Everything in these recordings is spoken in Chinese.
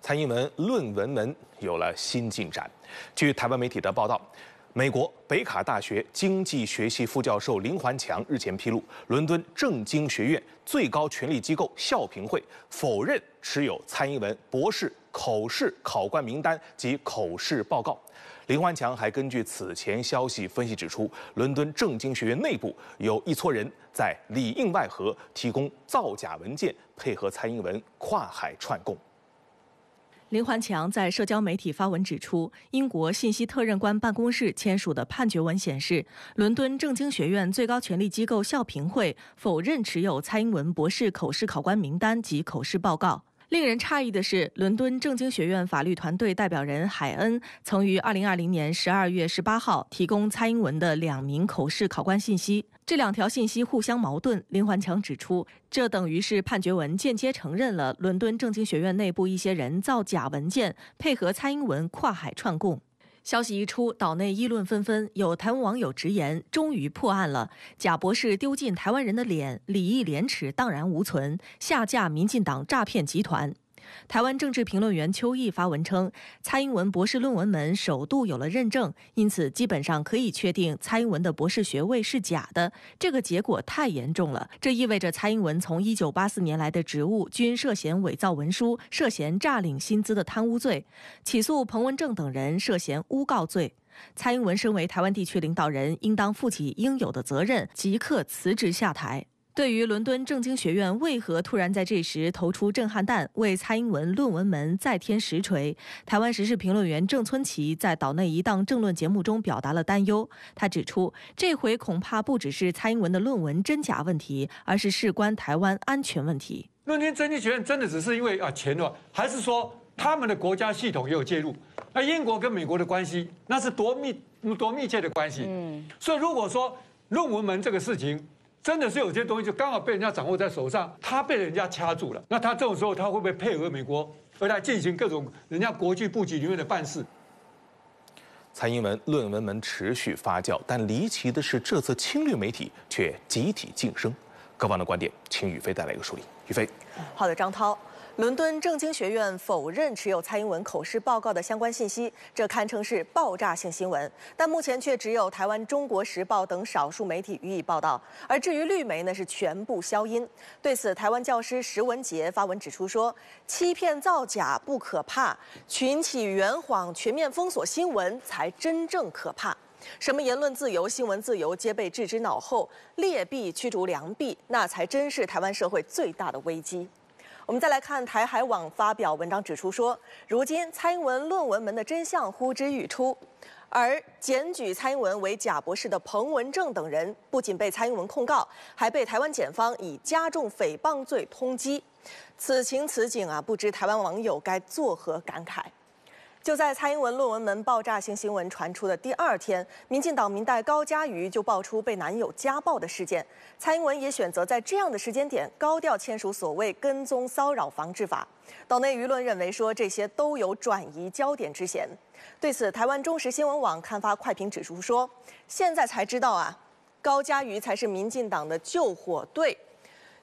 蔡英文论文门有了新进展。据台湾媒体的报道，美国北卡大学经济学系副教授林环强日前披露，伦敦政经学院最高权力机构校评会否认持有蔡英文博士口试考官名单及口试报告。林环强还根据此前消息分析指出，伦敦政经学院内部有一撮人在里应外合提供造假文件，配合蔡英文跨海串供。林环强在社交媒体发文指出，英国信息特任官办公室签署的判决文显示，伦敦政经学院最高权力机构校评会否认持有蔡英文博士口试考官名单及口试报告。令人诧异的是，伦敦政经学院法律团队代表人海恩曾于二零二零年十二月十八号提供蔡英文的两名口试考官信息，这两条信息互相矛盾。林环强指出，这等于是判决文间接承认了伦敦政经学院内部一些人造假文件，配合蔡英文跨海串供。消息一出，岛内议论纷纷。有台湾网友直言：“终于破案了，贾博士丢尽台湾人的脸，礼义廉耻荡然无存，下架民进党诈骗集团。”台湾政治评论员邱毅发文称，蔡英文博士论文门首度有了认证，因此基本上可以确定蔡英文的博士学位是假的。这个结果太严重了，这意味着蔡英文从1984年来的职务均涉嫌伪造文书、涉嫌诈领薪资的贪污罪，起诉彭文正等人涉嫌诬告罪。蔡英文身为台湾地区领导人，应当负起应有的责任，即刻辞职下台。对于伦敦政经学院为何突然在这时投出震撼弹，为蔡英文论文门再添实锤，台湾时事评论员郑春琪在岛内一档政论节目中表达了担忧。他指出，这回恐怕不只是蔡英文的论文真假问题，而是事关台湾安全问题。伦敦政经学院真的只是因为啊钱吗？还是说他们的国家系统也有介入？那英国跟美国的关系，那是多密多密切的关系。嗯，所以如果说论文门这个事情，真的是有些东西就刚好被人家掌握在手上，他被人家掐住了。那他这种时候，他会不会配合美国，而来进行各种人家国际布局里面的办事？蔡英文论文门持续发酵，但离奇的是，这次侵绿媒体却集体晋升。各方的观点，请宇飞带来一个梳理。宇飞，好的，张涛。伦敦政经学院否认持有蔡英文口试报告的相关信息，这堪称是爆炸性新闻。但目前却只有台湾《中国时报》等少数媒体予以报道，而至于绿媒呢，是全部消音。对此，台湾教师石文杰发文指出说：“欺骗造假不可怕，群起圆谎、全面封锁新闻才真正可怕。什么言论自由、新闻自由，皆被置之脑后，劣币驱逐良币，那才真是台湾社会最大的危机。”我们再来看台海网发表文章指出说，如今蔡英文论文门的真相呼之欲出，而检举蔡英文为假博士的彭文正等人，不仅被蔡英文控告，还被台湾检方以加重诽谤罪通缉。此情此景啊，不知台湾网友该作何感慨。就在蔡英文论文门爆炸性新闻传出的第二天，民进党民代高嘉瑜就爆出被男友家暴的事件。蔡英文也选择在这样的时间点高调签署所谓跟踪骚扰防治法，岛内舆论认为说这些都有转移焦点之嫌。对此，台湾中时新闻网刊发快评指出说：“现在才知道啊，高嘉瑜才是民进党的救火队。”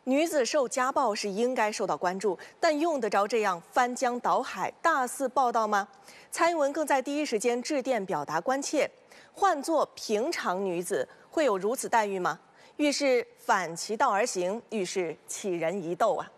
女子受家暴是应该受到关注，但用得着这样翻江倒海、大肆报道吗？蔡英文更在第一时间致电表达关切，换做平常女子会有如此待遇吗？遇事反其道而行，遇事起人疑窦啊。